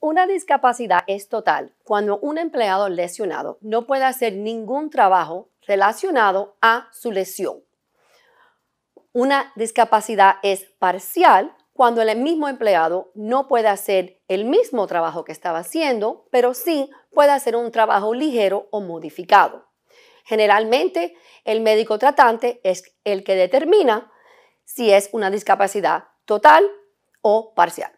Una discapacidad es total cuando un empleado lesionado no puede hacer ningún trabajo relacionado a su lesión. Una discapacidad es parcial cuando el mismo empleado no puede hacer el mismo trabajo que estaba haciendo, pero sí puede hacer un trabajo ligero o modificado. Generalmente, el médico tratante es el que determina si es una discapacidad total o parcial.